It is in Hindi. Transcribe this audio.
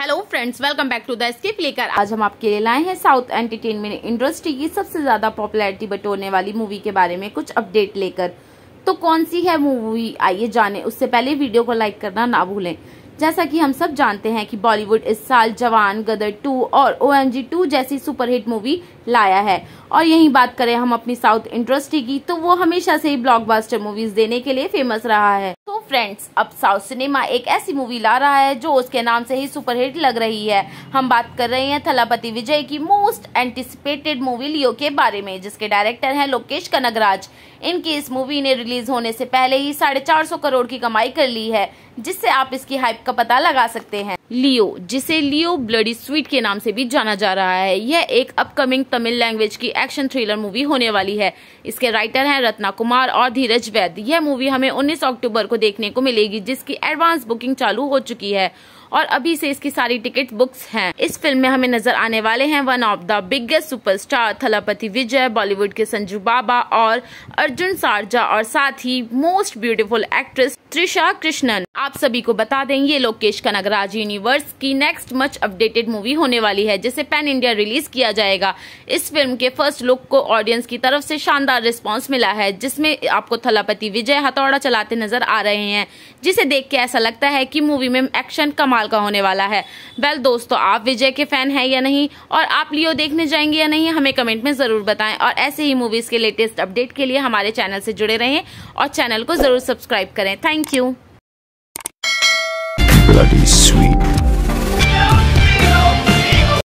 hello friends welcome back to the skip लेकर आज हम आपके लिए लाए हैं साउथ एंटरटेनमेंट इंडस्ट्री की सबसे ज़्यादा पॉपुलैरिटी बटोरने वाली मूवी के बारे में कुछ अपडेट लेकर तो कौन सी है मूवी आइए जाने उससे पहले वीडियो को लाइक करना ना भूलें जैसा कि हम सब जानते हैं कि बॉलीवुड इस साल जवान गदर टू और ओ एम जी टू जैसी सुपरहिट मूवी लाया है और यही बात करें हम अपनी साउथ इंडस्ट्री की तो वो हमेशा से ही ब्लॉकबस्टर मूवीज देने के लिए फेमस रहा है तो फ्रेंड्स अब साउथ सिनेमा एक ऐसी मूवी ला रहा है जो उसके नाम से ही सुपरहिट लग रही है हम बात कर रहे हैं थलापति विजय की मोस्ट एंटिसिपेटेड मूवी लियो के बारे में जिसके डायरेक्टर हैं लोकेश कनगराज इनकी इस मूवी ने रिलीज होने से पहले ही साढ़े चार सौ करोड़ की कमाई कर ली है जिससे आप इसकी हाइप का पता लगा सकते हैं लियो जिसे लियो ब्लडी स्वीट के नाम से भी जाना जा रहा है यह एक अपकमिंग तमिल लैंग्वेज की एक्शन थ्रिलर मूवी होने वाली है इसके राइटर हैं रत्ना कुमार और धीरज वैद यह मूवी हमें 19 अक्टूबर को देखने को मिलेगी जिसकी एडवांस बुकिंग चालू हो चुकी है और अभी से इसकी सारी टिकट बुक्स हैं इस फिल्म में हमें नजर आने वाले हैं one of the biggest superstar Thalapathy Vijay Bollywood के संजू बाबा और अर्जुन सारजा और साथ ही most beautiful actress Trisha Krishnan आप सभी को बता दें ये लोकेश कनगराज यूनिवर्स की नेक्स्ट मच अपडेटेड मूवी होने वाली है जिसे पैन इंडिया रिलीज किया जाएगा इस फिल्म के फर्स्ट लुक को ऑडियंस की तरफ से शानदार रिस्पांस मिला है जिसमें आपको थलापति विजय हथौड़ा चलाते नजर आ रहे हैं जिसे देख के ऐसा लगता है कि मूवी में एक्शन कमाल धमाल का होने वाला है वेल दोस्तों आप विजय के फैन हैं या नहीं और आप लियो देखने जाएंगे या नहीं हमें कमेंट में जरूर बताएं और ऐसे ही मूवीज के लेटेस्ट अपडेट के लिए हमारे चैनल से जुड़े रहें और चैनल को जरूर सब्सक्राइब करें थैंक यू